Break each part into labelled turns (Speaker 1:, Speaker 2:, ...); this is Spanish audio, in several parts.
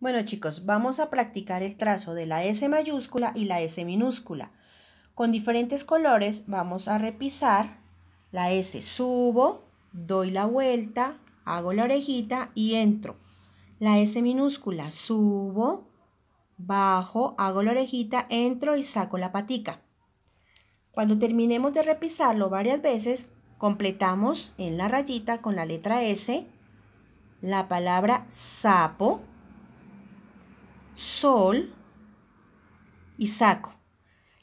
Speaker 1: Bueno chicos, vamos a practicar el trazo de la S mayúscula y la S minúscula. Con diferentes colores vamos a repisar la S. Subo, doy la vuelta, hago la orejita y entro. La S minúscula, subo, bajo, hago la orejita, entro y saco la patica. Cuando terminemos de repisarlo varias veces, completamos en la rayita con la letra S la palabra sapo sol y saco.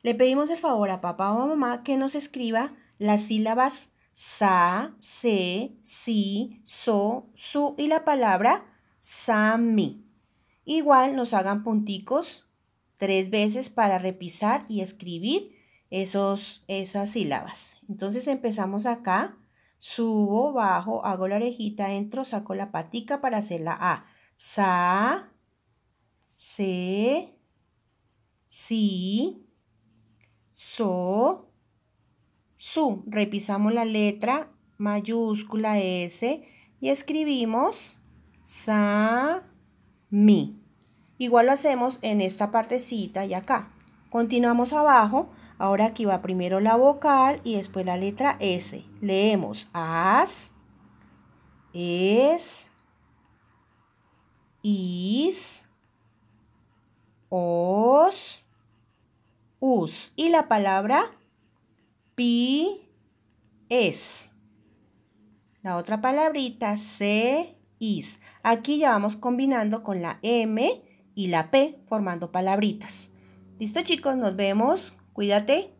Speaker 1: Le pedimos el favor a papá o a mamá que nos escriba las sílabas sa, se, si, so, su y la palabra sami. Igual nos hagan punticos tres veces para repisar y escribir esos, esas sílabas. Entonces empezamos acá, subo, bajo, hago la orejita, entro, saco la patica para hacer la A. Sa, se, si, so, su. Repisamos la letra mayúscula S y escribimos sa, mi. Igual lo hacemos en esta partecita y acá. Continuamos abajo. Ahora aquí va primero la vocal y después la letra S. Leemos as, es, is, os, us. Y la palabra pi es. La otra palabrita se is. Aquí ya vamos combinando con la m y la p formando palabritas. Listo chicos, nos vemos. Cuídate.